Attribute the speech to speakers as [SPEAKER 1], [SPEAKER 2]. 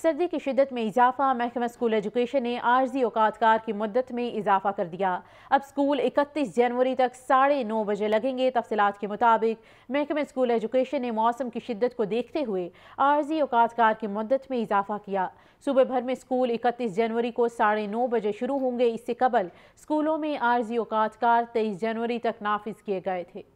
[SPEAKER 1] सर्दी की शिदत में इजाफा महकमा स्कूल एजुकेशन ने आर्जी औकातकार की मदत में इजाफा कर दिया अब स्कूल इकतीस जनवरी तक साढ़े नौ बजे लगेंगे तफसलत के मुताबिक महकमा स्कूल एजुकेशन ने मौसम की शिदत को देखते हुए आर्जी औकातकार की मदत में इजाफा किया सुबह भर में स्कूल इकतीस जनवरी को साढ़े नौ बजे शुरू होंगे इससे कबल स्कूलों में आर्जी औकातकार तेईस जनवरी तक नाफिज किए गए थे